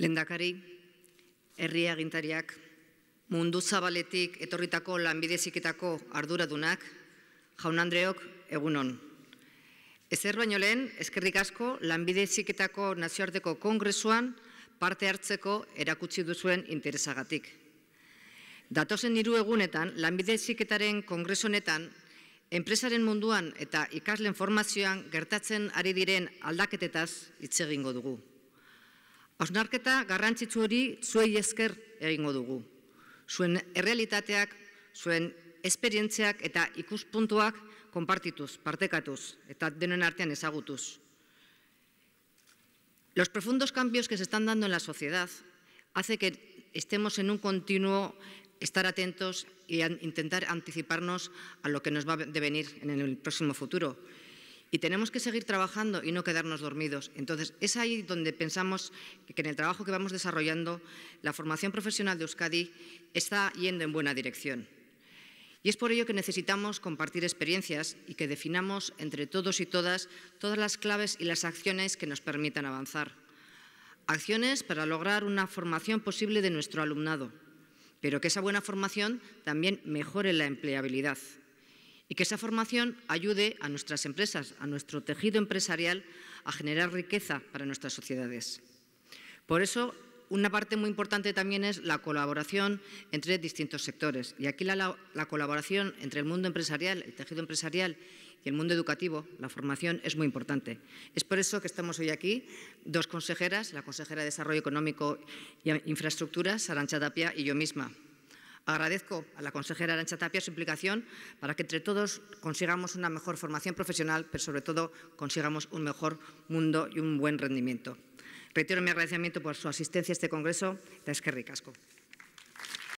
Lendakari, herriagintariak, agintariak, mundu zabaletik etorritako lanbideziketako arduradunak, jaun Andreok, egunon. Ezer baino lehen, eskerrik asko lanbideziketako nazioarteko kongresuan parte hartzeko erakutsi duzuen interesagatik. Datosen hiru egunetan, lanbideziketaren kongresonetan, enpresaren munduan eta ikaslen formazioan gertatzen ari diren aldaketetaz hitz egingo dugu. Hausnarketa garrantzitsu hori zuei esker egingo dugu. Zuen errealitateak, suen esperientziak eta ikuspuntuak konpartituz, partekatuz eta denen artean ezagutuz. Los profundos cambios que se están dando en la sociedad hace que estemos en un continuo estar atentos y intentar anticiparnos a lo que nos va a devenir en el próximo futuro y tenemos que seguir trabajando y no quedarnos dormidos. Entonces, es ahí donde pensamos que en el trabajo que vamos desarrollando, la formación profesional de Euskadi está yendo en buena dirección. Y es por ello que necesitamos compartir experiencias y que definamos entre todos y todas todas las claves y las acciones que nos permitan avanzar. Acciones para lograr una formación posible de nuestro alumnado, pero que esa buena formación también mejore la empleabilidad y que esa formación ayude a nuestras empresas, a nuestro tejido empresarial, a generar riqueza para nuestras sociedades. Por eso, una parte muy importante también es la colaboración entre distintos sectores. Y aquí la, colaboración entre el mundo empresarial, el tejido empresarial y el mundo educativo, la formación, es muy importante. Es por eso que estamos hoy aquí, dos consejeras, la consejera de Desarrollo Económico e Infraestructuras, Sarancha Tapia, y yo misma, Agradezco a la consejera Arancha Tapia su implicación para que entre todos consigamos una mejor formación profesional, pero sobre todo consigamos un mejor mundo y un buen rendimiento. Retiro mi agradecimiento por su asistencia a este Congreso. Es que ricasco.